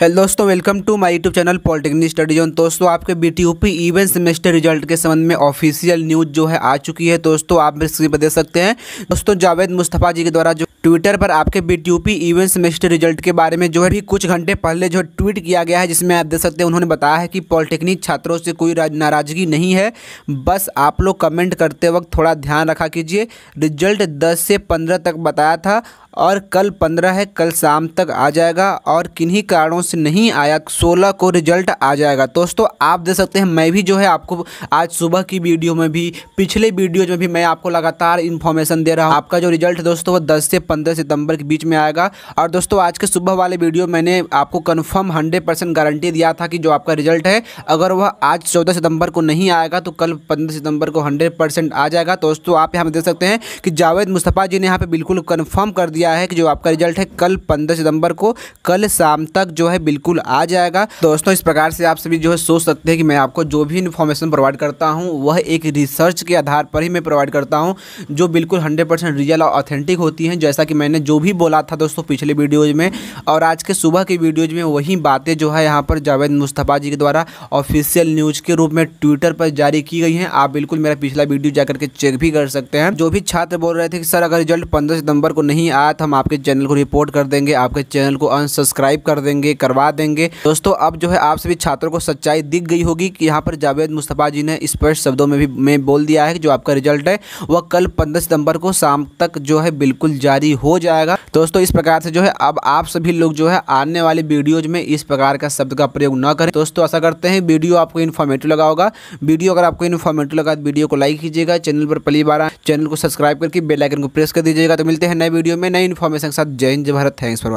hello दोस्तों welcome to my YouTube channel polytechnic study zone दोस्तों आपके B T U P even semester result के संबंध में ऑफिशियल न्यूज़ जो है आ चुकी है दोस्तों आप स्क्रीन पर देख सकते हैं दोस्तों जावेद मुस्तफ़ा जी के द्वारा जो ट्विटर पर आपके B T even semester result के बारे में जो है भी कुछ घंटे पहले जो ट्वीट किया गया है जिसमें आप देख सकते हैं उन्होंने बताया है कि पॉलिटेक्निक छात्रों से कोई नाराज़गी नहीं है बस आप लोग कमेंट करते वक्त थोड़ा ध्यान रखा कीजिए रिजल्ट दस से पंद्रह तक बताया था और कल पंद्रह है कल शाम तक आ जाएगा और किन्हीं कारणों से नहीं आया सोलह को रिजल्ट आ जाएगा दोस्तों आप देख सकते हैं मैं भी जो है आपको आज सुबह की वीडियो में भी पिछले वीडियोज में भी मैं आपको लगातार इन्फॉर्मेशन दे रहा हूँ आपका जो रिजल्ट दोस्तों वो दस से पंद्रह सितंबर के बीच में आएगा और दोस्तों आज के सुबह वाले वीडियो मैंने आपको कन्फर्म हंड्रेड परसेंट गारंटी दिया था कि जो आपका रिजल्ट है अगर वह आज चौदह सितंबर को नहीं आएगा तो कल पंद्रह सितंबर को हंड्रेड परसेंट आ जाएगा तो दोस्तों आप यहाँ देख सकते हैं कि जावेद मुस्तफ़ा जी ने यहाँ पर बिल्कुल कन्फर्म कर दिया है कि जो आपका रिजल्ट है कल पंद्रह सितंबर को कल शाम तक जो है बिल्कुल आ जाएगा दोस्तों इस प्रकार से आप सभी जो है सोच सकते हैं कि मैं आपको जो भी इन्फॉर्मेशन प्रोवाइड करता हूँ वह एक रिसर्च के आधार पर ही मैं प्रोवाइड करता हूँ जो बिल्कुल हंड्रेड रियल और ऑथेंटिक होती हैं जैसा कि मैंने जो भी बोला था दोस्तों पिछले वीडियोज में और आज के सुबह की वीडियोज में वही बातें जो है यहाँ पर जावेद मुस्तफ़ा जी के द्वारा ऑफिशियल न्यूज़ के रूप में ट्विटर पर जारी की गई हैं आप बिल्कुल मेरा पिछला वीडियो जा करके चेक भी कर सकते हैं जो भी छात्र बोल रहे थे कि सर अगर रिजल्ट पंद्रह सितंबर को नहीं आया तो हम आपके चैनल को रिपोर्ट कर देंगे आपके चैनल को अनसब्सक्राइब कर देंगे करवा देंगे दोस्तों अब जो है आप सभी छात्रों को सच्चाई दिख गई होगी कि यहाँ पर जावेद मुस्तफ़ा जी ने स्पष्ट शब्दों में भी में बोल दिया है कि जो आपका रिजल्ट है वह कल पंद्रह सितंबर को शाम तक जो है बिल्कुल जारी आदि हो जाएगा दोस्तों इस प्रकार से जो है अब आप सभी लोग जो है आने वाले वीडियोज में इस प्रकार का शब्द का प्रयोग न करें दोस्तों ऐसा करते हैं वीडियो आपको इन्फॉर्मेटिव लगा होगा वीडियो अगर आपको इन्फॉर्मेटिव लगा तो वीडियो को लाइक कीजिएगा चैनल पर पहली बार चैनल को सब्सक्राइब करके बेलाइकन को प्रेस कर दीजिएगा तो मिलते हैं नए वीडियो में नई इन्फॉर्मेशन के साथ जय हिंद भारत थैंक्स फॉर वॉचिंग